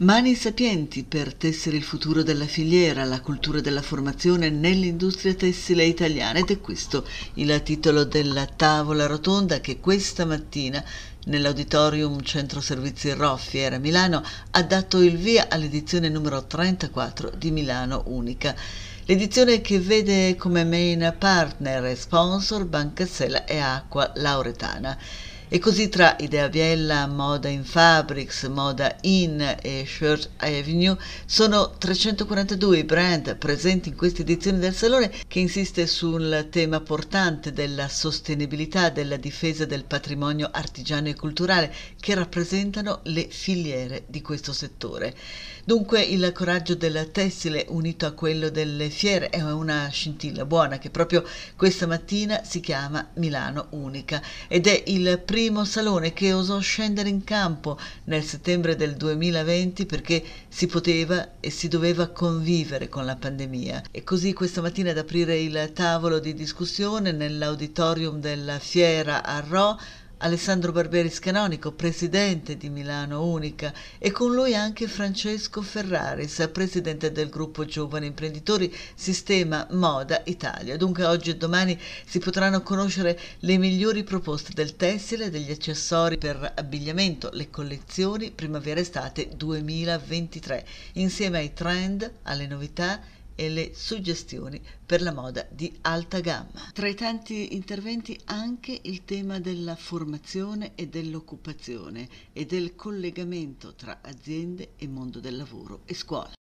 Mani sapienti per tessere il futuro della filiera, la cultura della formazione nell'industria tessile italiana ed è questo il titolo della tavola rotonda che questa mattina nell'Auditorium Centro Servizi Roffiera Milano ha dato il via all'edizione numero 34 di Milano Unica. L'edizione che vede come main partner e sponsor Banca Sella e Acqua Lauretana. E così tra Idea Viella, Moda in Fabrics, Moda In e Shirt Avenue sono 342 i brand presenti in questa edizione del Salone che insiste sul tema portante della sostenibilità, della difesa del patrimonio artigiano e culturale che rappresentano le filiere di questo settore. Dunque il coraggio del tessile unito a quello delle fiere è una scintilla buona che proprio questa mattina si chiama Milano Unica ed è il primo primo salone che osò scendere in campo nel settembre del 2020 perché si poteva e si doveva convivere con la pandemia. E così questa mattina ad aprire il tavolo di discussione nell'auditorium della Fiera a Rho Alessandro Barberis Canonico, presidente di Milano Unica, e con lui anche Francesco Ferraris, presidente del gruppo Giovani Imprenditori Sistema Moda Italia. Dunque oggi e domani si potranno conoscere le migliori proposte del tessile e degli accessori per abbigliamento, le collezioni primavera-estate 2023, insieme ai trend, alle novità, e le suggestioni per la moda di alta gamma. Tra i tanti interventi anche il tema della formazione e dell'occupazione e del collegamento tra aziende e mondo del lavoro e scuola.